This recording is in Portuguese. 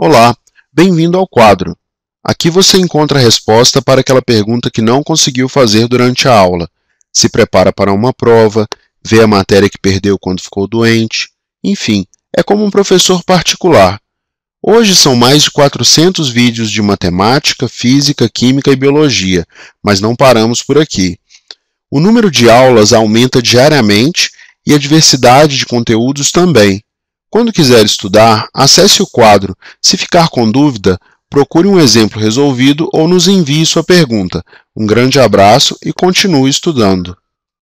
Olá, bem-vindo ao quadro. Aqui você encontra a resposta para aquela pergunta que não conseguiu fazer durante a aula. Se prepara para uma prova, vê a matéria que perdeu quando ficou doente, enfim, é como um professor particular. Hoje são mais de 400 vídeos de matemática, física, química e biologia, mas não paramos por aqui. O número de aulas aumenta diariamente e a diversidade de conteúdos também. Quando quiser estudar, acesse o quadro. Se ficar com dúvida, procure um exemplo resolvido ou nos envie sua pergunta. Um grande abraço e continue estudando!